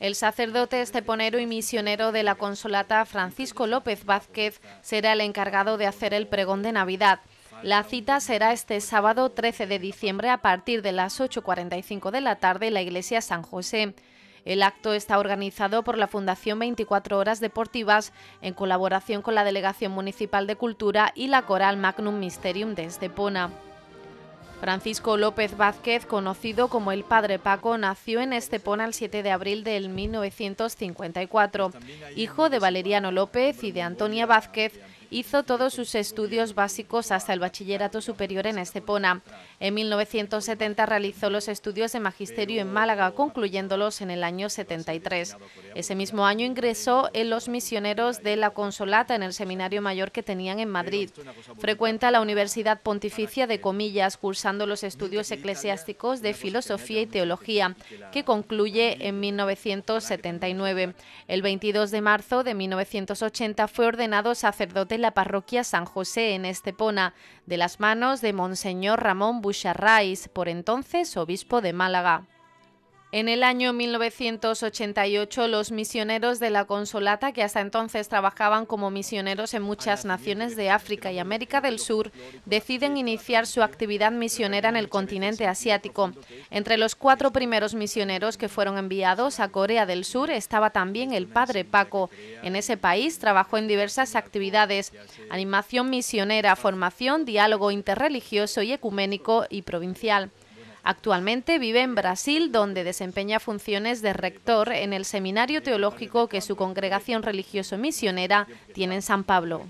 El sacerdote esteponero y misionero de la Consolata Francisco López Vázquez será el encargado de hacer el pregón de Navidad. La cita será este sábado 13 de diciembre a partir de las 8.45 de la tarde en la Iglesia San José. El acto está organizado por la Fundación 24 Horas Deportivas en colaboración con la Delegación Municipal de Cultura y la Coral Magnum Mysterium de Estepona. Francisco López Vázquez, conocido como el Padre Paco, nació en Estepona el 7 de abril de 1954, hijo de Valeriano López y de Antonia Vázquez, hizo todos sus estudios básicos hasta el bachillerato superior en Estepona. En 1970 realizó los estudios de magisterio en Málaga, concluyéndolos en el año 73. Ese mismo año ingresó en los misioneros de la Consolata en el seminario mayor que tenían en Madrid. Frecuenta la Universidad Pontificia de Comillas, cursando los estudios eclesiásticos de filosofía y teología, que concluye en 1979. El 22 de marzo de 1980 fue ordenado sacerdote la parroquia San José en Estepona, de las manos de Monseñor Ramón Bucharráis, por entonces obispo de Málaga. En el año 1988, los misioneros de la Consolata, que hasta entonces trabajaban como misioneros en muchas naciones de África y América del Sur, deciden iniciar su actividad misionera en el continente asiático. Entre los cuatro primeros misioneros que fueron enviados a Corea del Sur estaba también el padre Paco. En ese país trabajó en diversas actividades, animación misionera, formación, diálogo interreligioso y ecuménico y provincial. Actualmente vive en Brasil, donde desempeña funciones de rector en el seminario teológico que su congregación religioso-misionera tiene en San Pablo.